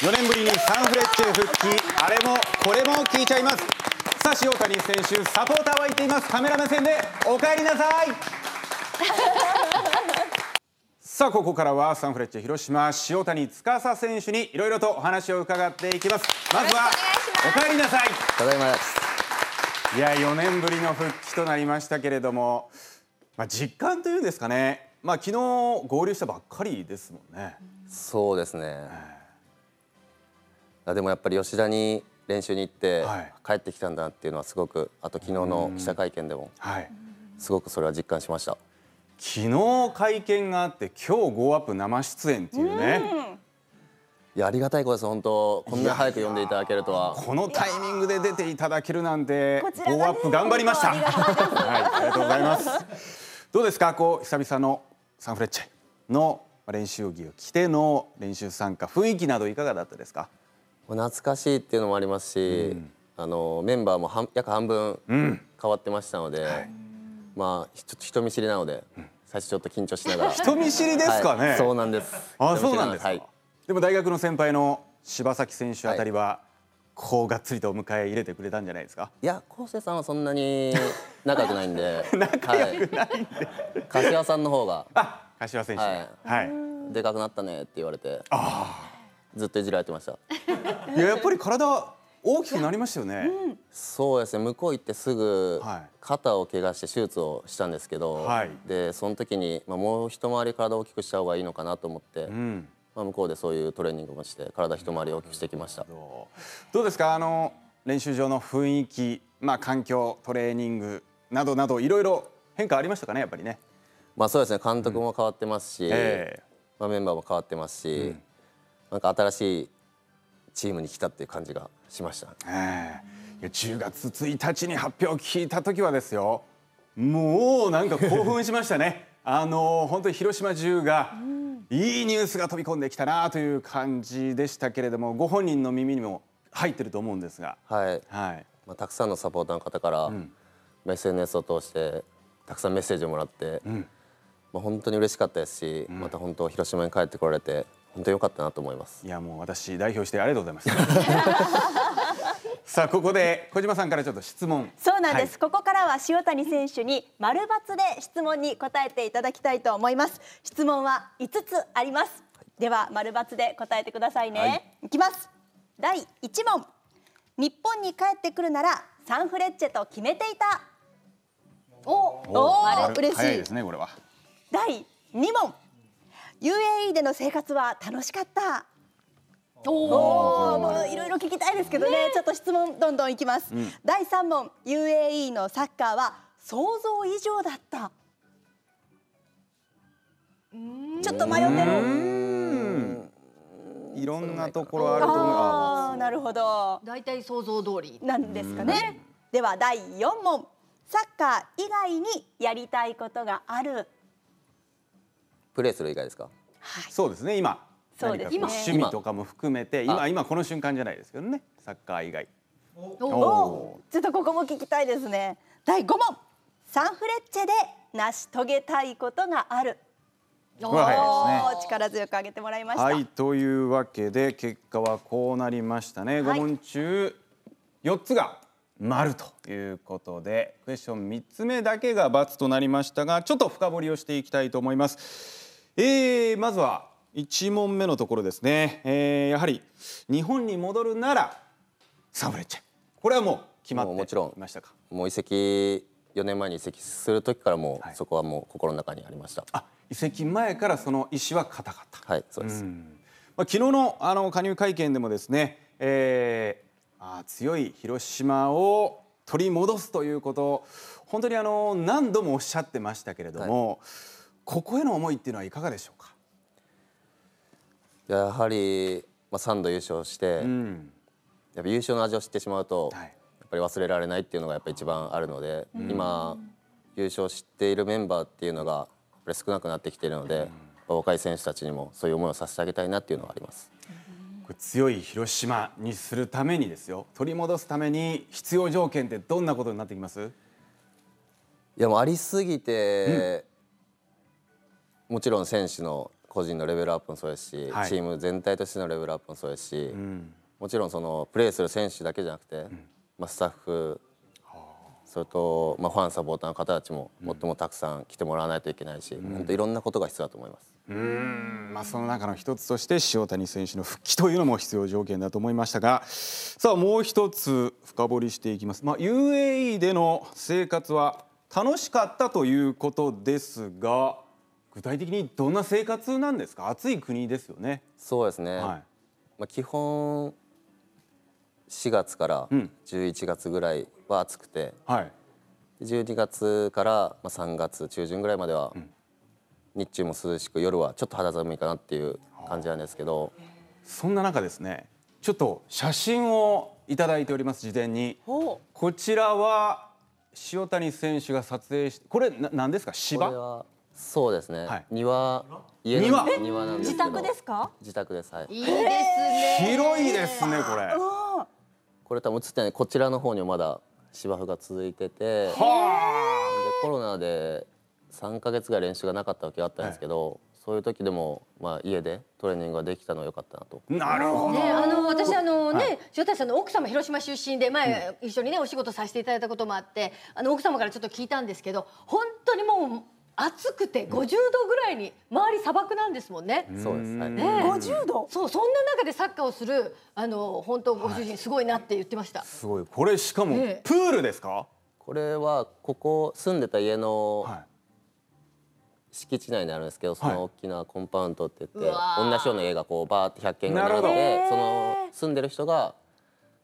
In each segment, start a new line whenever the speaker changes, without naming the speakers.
4年ぶりにサンフレッチェ復帰あれもこれも聞いちゃいますさあ塩谷選手サポーターは言っていますカメラ目線でお帰りなさい さあここからはサンフレッチェ広島塩谷司選手にいろいろとお話を伺っていきますまずはお帰りなさいただいますいや4年ぶりの復帰となりましたけれども、まあ、実感というんですかね、まあ、昨日合流したばっかりですもんね。そうですね、
あでもやっぱり吉田に練習に行って帰ってきたんだなっていうのはすごくあと昨日の記者会見でもすごくそれは実感しました
昨日会見があって今日ゴーアップ生出演っていうねいやありがたいことです本当こんな早く呼んでいた
だけるとはこ
のタイミングで出ていただけるなんてゴーアップ頑張りましたはいありがとうございますどうですかこう久々のサンフレッチェの練習着を着ての練習参加雰囲気などいかがだったですか懐かしいっていうのもありますし、うん、あのメ
ンバーも約半分変わってましたので、うんはい、まあちょっと人見知りなので、うん、最初ちょっと緊張しながら人見知りですかね、はい、そうなんですあそうなんですはい、
でも大学の先輩の柴崎選手あたりは、はいこうがっつりと迎え入れてくれたんじゃないですかいや
昴生さんはそんなに仲良くないんで 仲良くないんで、はい、柏さんの方があ柏選手はい、はい、でかくなったねって言われてああずっといじられてましたいややっぱり体
大きくなりましたよね、う
ん、そうですね向こう行ってすぐ肩を怪我して手術をしたんですけど、はい、でその時に、まあ、もう一回り体を大きくした方がいいのかなと思って、うん、まあ、向こうでそういうトレーニングもして体一回り大きくしてきましたど
うですかあの練習場の雰囲気、まあ、環境トレーニングなどなどいろいろ変化ありましたかねやっぱりね。
まあ、そうですね監督も変わってますし、うんえー、まあ、メンバーも変わってますし、うん、なんか新しいチームに来たっていう感じがしました、
えー、いや10月1日に発表を聞いた時はですよもうなんか興奮しましたね あの本当に広島中がいいニュースが飛び込んできたなという感じでしたけれどもご本人の耳にも入ってると思うんですが、はい、はい、ま
あ、たくさんのサポーターの方から、うん、SNS を通してたくさんメッセージをもらって、うん、まあ、本当に嬉しかったですし、うん、また本当広島に帰ってこられて本当良かったなと思い
ますいやもう私代表してありがとうございます さあここで小島さんからちょっと質問そうなんです、は
い、ここからは塩谷選手に丸抜で質問に答えていただきたいと思います質問は五つあります、はい、では丸抜で答えてくださいね、はい、いきます第一問日本に帰ってくるならサンフレッチェと決めていたおおお嬉しいですねこれは第二問 UAE での生活は楽しかったおおもういろいろ聞きたいですけどね、ね、ちょっと質問どんどんいきます、うん、第3問 UAE のサッカーは想像以上だったちょっと迷ってる
いろんなところあると思いあ
なるほど大体想像通りなんですかねでは第4問サッカー以外にやりたいことがある
プレーする以外ですか、はい、そうですね今
そうです、か趣
味とかも含めて今今この瞬間じゃないですけどねサッカー以外
おおちょっとここも聞きたいですね第五問サンフレッチェで成し遂げたいことがあるおお、ね、力強く上げてもらいましたはい
というわけで結果はこうなりましたね、五問中四つが丸ということでクエスチョン3つ目だけが×となりましたがちょっと深掘りをしていきたいと思いますえー、まずは1問目のところですね、えー、やはり日本に戻るならサンフレッチェこれはもう決まってもちろんいましたか
もう移籍4年前に移籍する時からもう、はい、そこはもう心の
中にありましたあ移籍前からその意思は固かったはいそうですまあ、昨日のあの加入会見でもですね、えー、あ強い広島を取り戻すということ本当にあの何度もおっしゃってましたけれども、はいここへの思いっていうのはいかがでしょうか
やはり、まあ、3度優勝して、うん、やっぱ優勝の味を知ってしまうと、はい、やっぱり忘れられないっていうのがやっぱ一番あるので、うん、今優勝しているメンバーっていうのが少なくなってきているので、うん、若い選手たちにもそういう思いをさせてあげたいなっていうのはあります。
強い広島にするためにですよ取り戻すために必要条件ってどんなことになってきますいやもうありすぎて、
もちろん選手の個人のレベルアップもそうですし、はい、チーム全体としてのレベルアップもそうですし、うん、もちろんそのプレーする選手だけじゃなくて、うん、まあ、スタッフそれと、まあ、ファンサポーターの方たちももっともたくさん来てもらわないといけないし、うん、本当いろんなことが必要だと思います。
うんまあ、その中の一つとして塩谷選手の復帰というのも必要条件だと思いましたがさあもう一つ深掘りしていきます、まあ、UAE での生活は楽しかったということですが具体的にどんな生活なんですか暑い国ですよねそうですね、はい、まあ、基本4月から11月ぐら
いは暑くて、うん、はい、12月から3月中旬ぐらいまでは
日中も涼しく夜はちょっと肌寒いかなっていう感じなんですけど、はあ、そんな中ですねちょっと写真をいただいております事前にこちらは塩谷選手が撮影してこれ何ですか芝そうですね。はい、庭
家庭庭なんです自
宅ですか？
自宅です。はい。
いいで
すね。広いですねこれ。
これ多分映ってないこちらの方にもまだ芝生が続いてて、でコロナで三か月ぐらい練習がなかったわけがあったんですけど、はい、そういう時でもまあ家でトレーニングができたのは良かったなと。
なるほど。ね、あ
の私あのね、はょた谷さんの奥様広島出身で前、一緒にねお仕事させていただいたこともあって、あの奥様からちょっと聞いたんですけど、本当にもう暑くて50度ぐらいに周り砂漠なんですもんね。そうですね。50度。そうそんな中でサッカーをするあの本当ご主人すごいなって言ってました。す
ごい。これしか
も
プールですか？これはここ住んでた家の敷地内にあるんですけど、その大きなコンパウンドって言って、同じような家がこうバーって100軒ぐらいその住んでる人が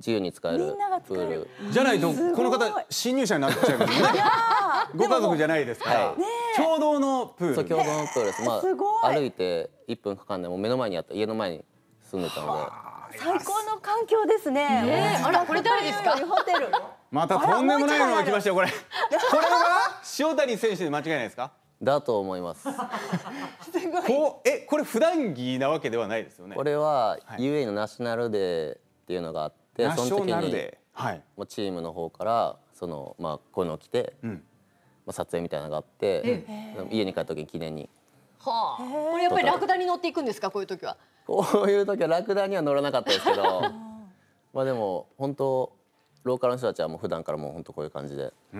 自由に使えるプールじゃないとこの方侵入者になっちゃいますねご家族じゃないですから、ね
共同のプールそう共同の
プールです,、まあ、すごい歩いて1分かかんないもう目の前にあった家の前に
住んでたの
で最高の環境ですね、ねあらこれ誰ですかホテル
またとんでもないのが来ましたよこれこ
れは
塩谷選手で間違いないですかだと思います。すごい。こえこれ普段着なわけではないですよね。これは
UA のナショナルデーっていうのがあって、はい、その時に、はい、もうチームの方からそのまあこの着て、うん、まあ、撮影みたいなのがあって、家に帰った時に記念に。
はあ、これやっぱりラクダに乗っていくんですかこういう時は。
こういう時はラクダには乗らなかったですけど まあでも本当ローカルの人たちはもう普段からもう本当こういう感じで。
い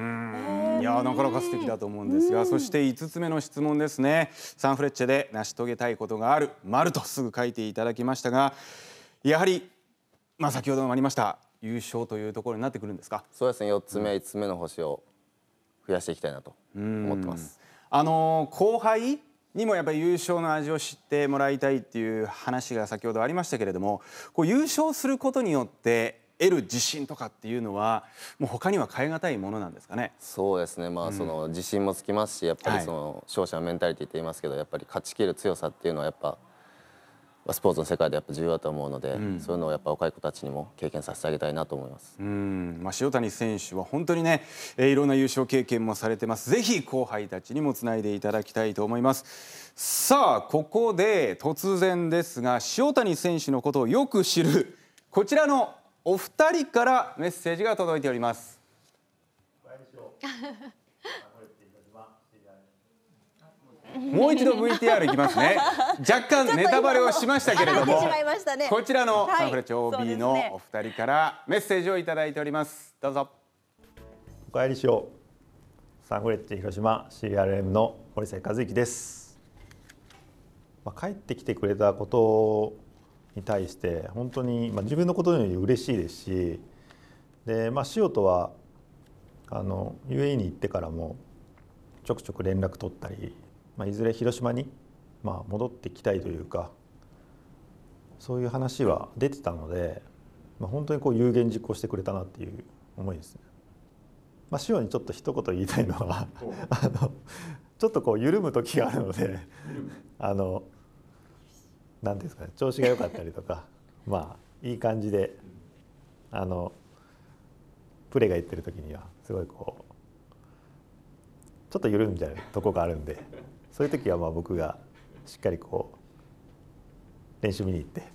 やなかなか素敵だと思うんですがそして5つ目の質問ですねサンフレッチェで成し遂げたいことがある「丸とすぐ書いていただきましたがやはり、まあ、先ほどもありました優勝というところになってくるんですかそうですね4つ目、う5つ目の星を増やしていきたいなと思ってます。あの後輩にもやっぱり優勝の味を知ってもらいたいっていう話が先ほどありましたけれどもこう優勝することによって得る自信とかっていうのはもう他には変え難いものなんですかねそうですねまあその、自信もつきますしやっぱりその、勝
者のメンタリティって言いますけどやっぱり勝ちきる強さっていうのはやっぱスポーツの世界でやっぱ重要だと思うので、うん、そういうのをやっぱ若い子たちにも経験させてあげたいなと思います。
うん、まあ塩谷選手は本当にね、えー、いろんな優勝経験もされてます。ぜひ後輩たちにもつないでいただきたいと思います。さあここで突然ですが、塩谷選手のことをよく知るこちらのお二人からメッセージが届いております。
もう一度 VTR いきますね 若干ネタバレをしましたけれども、ね、
こちらのサンフレッチェ OB のお二人からメッセージをいただいておりますどうぞ
おかえりしようサンフレッチェ広島 CRM の堀瀬和之です、まあ、帰ってきてくれたことに対して本当に、まあ、自分のことより嬉しいですしで、まあ、塩とはあの UAE に行ってからもちょくちょく連絡取ったりまあ、いずれ広島に、まあ、戻ってきたいというかそういう話は出てたので、まあ、本当にこう有言実行してくれたなっていう思いですね。まあ、塩にちょっと一言言いたいのはあのちょっとこう緩む時があるのであの何ですかね調子が良かったりとか まあいい感じであのプレーがいってる時にはすごいこうちょっと緩んじゃうとこがあるんでそういう時はまあ僕がしっかりこう練習見に行ってちょ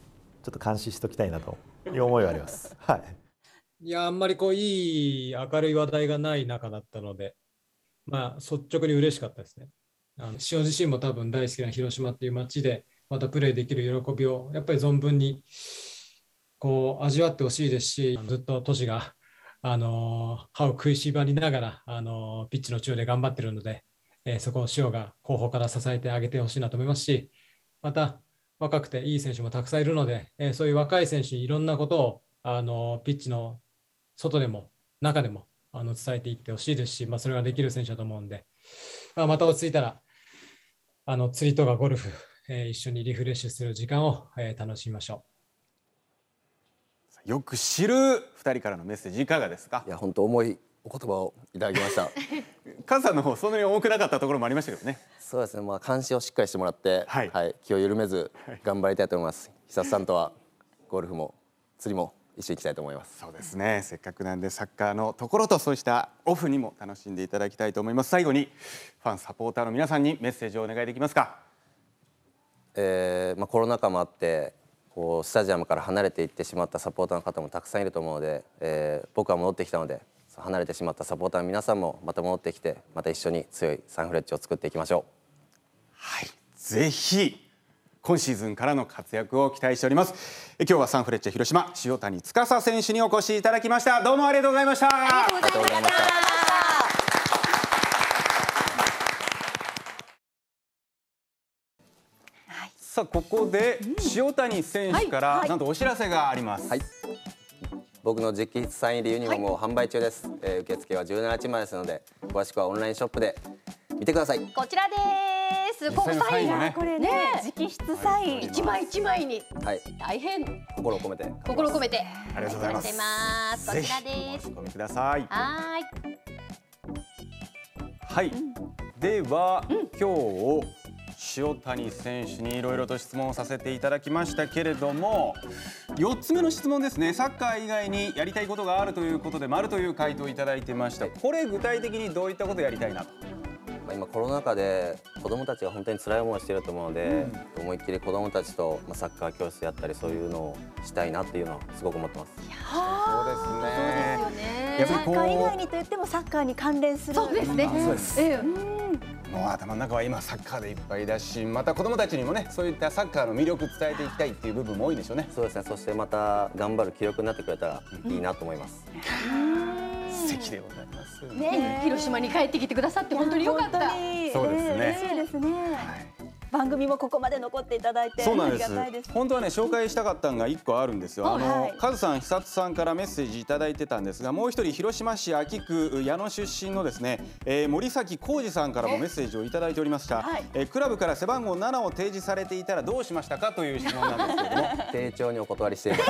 っと監視しときたいなという思いはあります。はい、
いやあんまりこういい明るい話題がない中だったので、まあ、率直に嬉しかったですね。あの塩自身も多分大好きな広島っていう街でまたプレーできる喜びをやっぱり存分にこう味わってほしいですしずっと都市があの歯を食いしばりながらあのピッチの中で頑張ってるのでえー、そこを塩が後方から支えてあげてほしいなと思いますし、また若くていい選手もたくさんいるので、えー、そういう若い選手にいろんなことをあのピッチの外でも中でもあの伝えていってほしいですし、まあ、それができる選手だと思うんで、まあ、また落ち着いたらあの釣りとかゴルフ、えー、一緒にリフレッシュする時間を、えー、楽しみましょう。よく知る2人からのメッセージいかがですかいや本当思いお言葉をいただきました。カ さんの方そんなに重くなかったところもありましたけどね。そ
うですね。まあ監視をしっかりしてもらって、はい、はい、気を緩めず頑張りたいと思います。久さんとは
ゴルフも釣りも一緒に行きたいと思います。そうですね。せっかくなんでサッカーのところとそうしたオフにも楽しんでいただきたいと思います。最後にファンサポーターの皆さんにメッセージをお願いできますか。えー、まあコロナ禍もあって。こうス
タジアムから離れていってしまったサポーターの方もたくさんいると思うので、えー、僕は戻ってきたので離れてしまったサポーターの皆さんもまた戻ってきてまた一緒に強いサンフレッチェを作っていきましょ
うはいぜひ今シーズンからの活躍を期待しておりますえ今日はサンフレッチェ広島塩谷司選手にお越しいただきましたどうもありがとうございましたありがとうございましたさあここで塩谷選手からなんとお知らせがあります。はい僕の直筆サイン入りユニフォームを販売中です、
はい、えー、受付は17日までですので詳しくはオンラインショップで見てください
こちらですこうサインが、ね、これね直筆サイン一、はい、枚一枚にはい大変心を込めて心を込めてありがとうございますこちらですお申しくださいはい
はい、うん、では、うん、今日塩谷選手にいろいろと質問をさせていただきましたけれども4つ目の質問ですねサッカー以外にやりたいことがあるということで丸という回答をいただいてましたこれ具体的にどういったことやりたいなと今コロナ禍で子
どもたちが本当に辛い思いしていると思うので、うん、思いっきり子どもたちとサッカー教室やったりそういうのをしたいなっていうのはすごく思ってます。そうです
ねそうですよねサッカー以外にといってもサッカーに関連するそうですね、うん
もう頭の中は今サッカーでいっぱいだしまた子どもたちにもねそういったサッカーの魅力伝えていきたいっていう部分も多いんでしょうね
そうですねそしてまた頑張る記録になってくれたらいいなと思います、素
敵でございます
ね広島に帰ってきてくださって本当に良かったそうですね、ですね、はい番組もここまで残っていただいてそうなんです本
当はね紹介したかったのが一個あるんですよ、はい、あのカズさん久津さんからメッセージ頂いてたんですがもう一人広島市安芸区矢野出身のですね、えー、森崎浩二さんからもメッセージを頂いておりました、はい、えー、クラブから背番号7を提示されていたらどうしましたかという質問なんですけども 丁重にお断りしています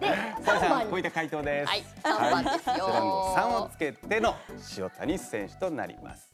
で3
こういった回答ですはい3番ですよ、はい、をつけての塩谷選手となります